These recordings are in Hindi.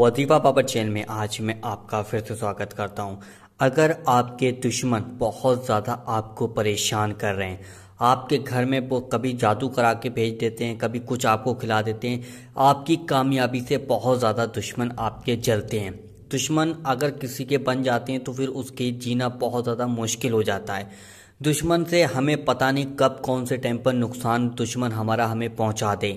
वजीफा बाबर चैनल में आज मैं आपका फिर से स्वागत करता हूं। अगर आपके दुश्मन बहुत ज़्यादा आपको परेशान कर रहे हैं आपके घर में वो कभी जादू करा के भेज देते हैं कभी कुछ आपको खिला देते हैं आपकी कामयाबी से बहुत ज़्यादा दुश्मन आपके जलते हैं दुश्मन अगर किसी के बन जाते हैं तो फिर उसके जीना बहुत ज़्यादा मुश्किल हो जाता है दुश्मन से हमें पता नहीं कब कौन से टाइम पर नुकसान दुश्मन हमारा हमें पहुंचा दे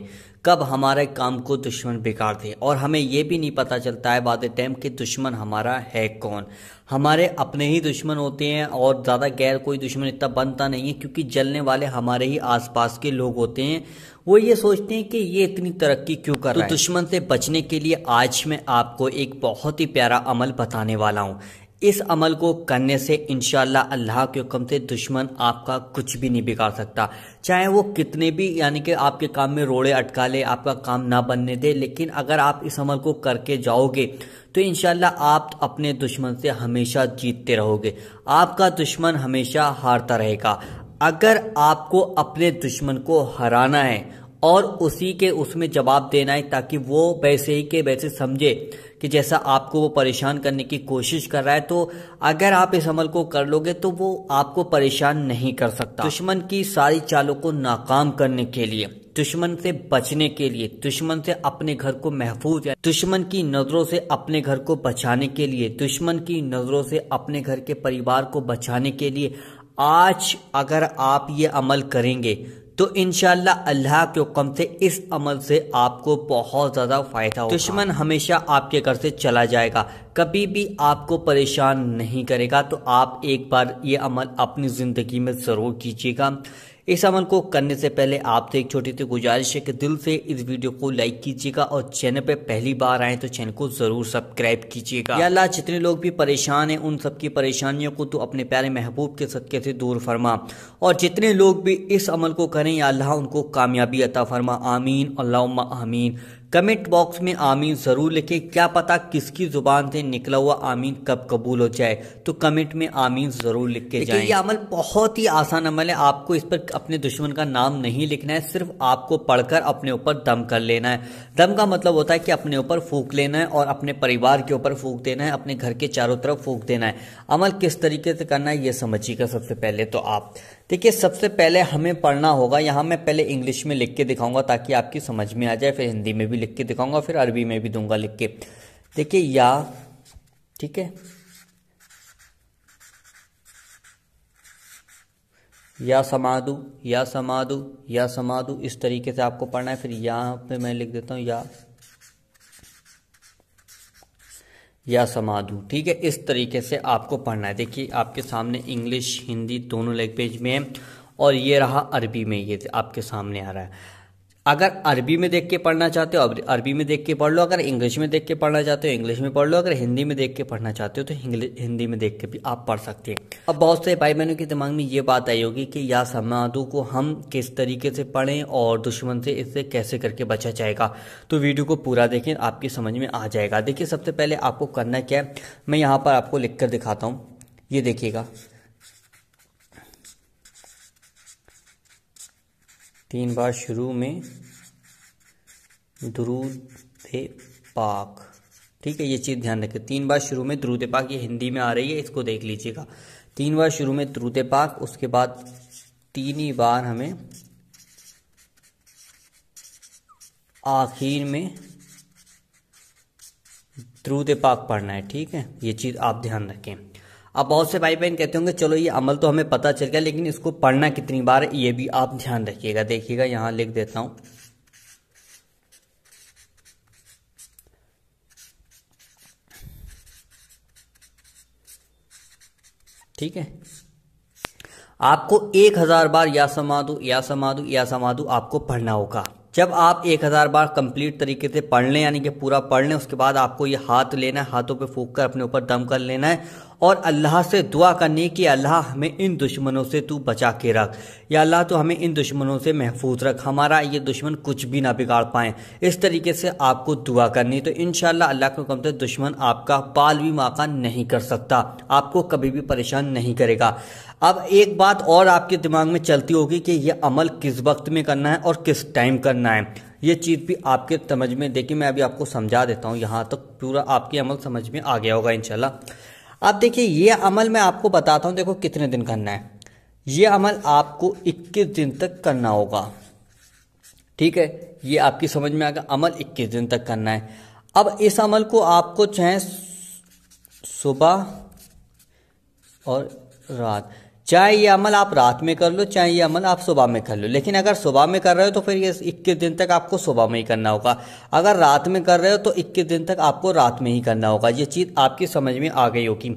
कब हमारे काम को दुश्मन बिगाड़ दे और हमें ये भी नहीं पता चलता है बाद टाइम कि दुश्मन हमारा है कौन हमारे अपने ही दुश्मन होते हैं और ज़्यादा गैर कोई दुश्मन इतना बनता नहीं है क्योंकि जलने वाले हमारे ही आसपास के लोग होते हैं वो ये सोचते हैं कि ये इतनी तरक्की क्यों कर तो रहा है दुश्मन से बचने के लिए आज मैं आपको एक बहुत ही प्यारा अमल बताने वाला हूँ इस अमल को करने से इनशाला अल्लाह के हुक्म से दुश्मन आपका कुछ भी नहीं बिगाड़ सकता चाहे वो कितने भी यानी कि आपके काम में रोड़े अटका ले आपका काम ना बनने दे लेकिन अगर आप इस अमल को करके जाओगे तो इनशाला आप अपने दुश्मन से हमेशा जीतते रहोगे आपका दुश्मन हमेशा हारता रहेगा अगर आपको अपने दुश्मन को हराना है और उसी के उसमें जवाब देना है ताकि वो वैसे ही के वैसे समझे कि जैसा आपको वो परेशान करने की कोशिश कर रहा है तो अगर आप इस अमल को कर लोगे तो वो आपको परेशान नहीं कर सकता दुश्मन की सारी चालों को नाकाम करने के लिए दुश्मन से बचने के लिए दुश्मन से अपने घर को महफूज दुश्मन की नजरों से अपने घर को बचाने के लिए दुश्मन की नजरों से अपने घर के परिवार को बचाने के लिए आज अगर आप ये अमल करेंगे तो इनशाला अल्लाह के हुक्म से इस अमल से आपको बहुत ज़्यादा फ़ायदा होगा दुश्मन हमेशा आपके घर से चला जाएगा कभी भी आपको परेशान नहीं करेगा तो आप एक बार ये अमल अपनी ज़िंदगी में ज़रूर कीजिएगा इस अमल को करने से पहले आपसे एक छोटी सी गुजारिश है कि दिल से इस वीडियो को लाइक कीजिएगा और चैनल पर पहली बार आए तो चैनल को जरूर सब्सक्राइब कीजिएगा या अल्लाह जितने लोग भी परेशान हैं उन सबकी परेशानियों को तो अपने प्यारे महबूब के सदके से दूर फरमा और जितने लोग भी इस अमल को करें या अल्लाह उनको कामयाबी अता फरमा आमीन अल्लाह आमीन कमेंट बॉक्स में आमीन ज़रूर लिखें क्या पता किसकी ज़ुबान से निकला हुआ आमीन कब कबूल हो जाए तो कमेंट में आमीन ज़रूर लिख के जाए ये अमल बहुत ही आसान अमल है आपको इस पर अपने दुश्मन का नाम नहीं लिखना है सिर्फ आपको पढ़कर अपने ऊपर दम कर लेना है दम का मतलब होता है कि अपने ऊपर फूक लेना है और अपने परिवार के ऊपर फूक देना है अपने घर के चारों तरफ फूक देना है अमल किस तरीके से करना है ये समझिएगा सबसे पहले तो आप देखिए सबसे पहले हमें पढ़ना होगा यहाँ मैं पहले इंग्लिश में लिख के दिखाऊंगा ताकि आपकी समझ में आ जाए फिर हिंदी में भी लिख के दिखाऊंगा फिर अरबी में भी दूंगा लिख के देखिए या ठीक है या समाधु या समाधु या समाधु इस तरीके से आपको पढ़ना है फिर यहाँ पे मैं लिख देता हूँ या या समाधु ठीक है इस तरीके से आपको पढ़ना है देखिए आपके सामने इंग्लिश हिंदी दोनों लैंग्वेज में है और ये रहा अरबी में ये आपके सामने आ रहा है अगर अरबी में देख के पढ़ना चाहते हो अरबी में देख के पढ़ लो अगर इंग्लिश में देख के पढ़ना चाहते हो इंग्लिश में पढ़ लो अगर हिंदी में देख के पढ़ना चाहते हो तो हिंदी में देख के भी आप पढ़ सकते हैं अब बहुत से भाई बहनों के दिमाग में ये बात आई होगी कि या समाधु को हम किस तरीके से पढ़ें और दुश्मन से इससे कैसे करके बचा जाएगा तो वीडियो को पूरा देखें आपकी समझ में आ जाएगा देखिए सबसे पहले आपको करना क्या है मैं यहाँ पर आपको लिख कर दिखाता हूँ ये देखिएगा तीन बार शुरू में दरूद पाक ठीक है ये चीज़ ध्यान रखें तीन बार शुरू में द्रुद पाक ये हिंदी में आ रही है इसको देख लीजिएगा तीन बार शुरू में द्रुद पाक उसके बाद तीन ही बार हमें आखिर में द्रुद पाक पढ़ना है ठीक है ये चीज़ आप ध्यान रखें अब बहुत से भाई बहन कहते होंगे चलो ये अमल तो हमें पता चल गया लेकिन इसको पढ़ना कितनी बार ये भी आप ध्यान रखिएगा देखिएगा यहां लिख देता हूं ठीक है आपको एक हजार बार या समाधु या समाधु या समाधु आपको पढ़ना होगा जब आप एक हजार बार कंप्लीट तरीके से पढ़ लें यानी कि पूरा पढ़ लें उसके बाद आपको ये हाथ लेना है हाथों पे फूक कर अपने ऊपर दम कर लेना है और अल्लाह से दुआ करनी कि अल्लाह हमें इन दुश्मनों से तू बचा के रख या अल्लाह तो हमें इन दुश्मनों से महफूज रख हमारा ये दुश्मन कुछ भी ना बिगाड़ पाए इस तरीके से आपको दुआ करनी तो इन अल्लाह के हुक्म से दुश्मन आपका बाल भी माका नहीं कर सकता आपको कभी भी परेशान नहीं करेगा अब एक बात और आपके दिमाग में चलती होगी कि यह अमल किस वक्त में करना है और किस टाइम करना है ये चीज़ भी आपके समझ में देखिए मैं अभी आपको समझा देता हूँ यहाँ तक तो पूरा आपके अमल समझ में आ गया होगा इंशाल्लाह अब देखिए ये अमल मैं आपको बताता हूँ देखो कितने दिन करना है ये अमल आपको 21 दिन तक करना होगा ठीक है ये आपकी समझ में आएगा अमल 21 दिन तक करना है अब इस अमल को आपको चाहे सुबह और रात चाहे ये अमल आप रात में कर लो चाहे ये अमल आप सुबह में कर लो लेकिन अगर सुबह में कर रहे हो तो फिर ये इक्कीस दिन तक आपको सुबह में ही करना होगा अगर रात में कर रहे हो तो इक्कीस दिन तक आपको रात में ही करना होगा ये चीज़ आपकी समझ में आ गई होगी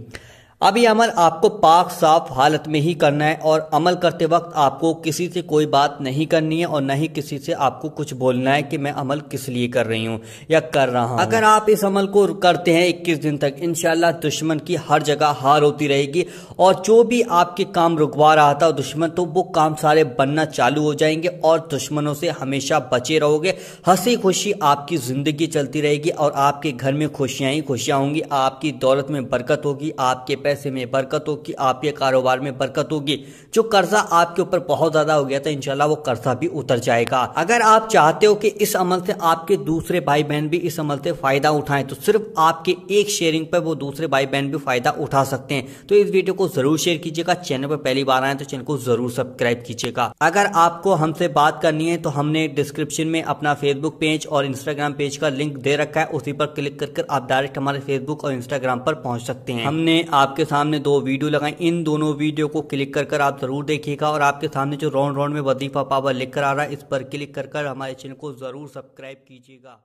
अब अमल आपको पाक साफ हालत में ही करना है और अमल करते वक्त आपको किसी से कोई बात नहीं करनी है और न ही किसी से आपको कुछ बोलना है कि मैं अमल किस लिए कर रही हूँ या कर रहा हूँ अगर आप इस अमल को करते हैं 21 दिन तक इनशाला दुश्मन की हर जगह हार होती रहेगी और जो भी आपके काम रुकवा रहा था दुश्मन तो वो काम सारे बनना चालू हो जाएंगे और दुश्मनों से हमेशा बचे रहोगे हंसी खुशी आपकी ज़िंदगी चलती रहेगी और आपके घर में खुशियाँ ही खुशियाँ होंगी आपकी दौलत में बरकत होगी आपके पैसे में बरकत होगी आपके कारोबार में बरकत होगी जो कर्जा आपके ऊपर बहुत ज्यादा हो गया था इनशाला वो कर्जा भी उतर जाएगा अगर आप चाहते हो कि इस अमल से आपके दूसरे भाई बहन भी इस अमल से फायदा उठाए तो सिर्फ आपके एक शेयरिंग पर वो दूसरे भाई बहन भी फायदा उठा सकते हैं तो इस वीडियो को जरूर शेयर कीजिएगा चैनल पर पहली बार आए तो चैनल को जरूर सब्सक्राइब कीजिएगा अगर आपको हमसे बात करनी है तो हमने डिस्क्रिप्शन में अपना फेसबुक पेज और इंस्टाग्राम पेज का लिंक दे रखा है उसी पर क्लिक कर आप डायरेक्ट हमारे फेसबुक और इंस्टाग्राम पर पहुंच सकते हैं हमने आपके आपके सामने दो वीडियो लगाई इन दोनों वीडियो को क्लिक कर कर आप ज़रूर देखिएगा और आपके सामने जो राउंड राउंड में वजीफा पावर लिख कर आ रहा है इस पर क्लिक कर कर हमारे चैनल को ज़रूर सब्सक्राइब कीजिएगा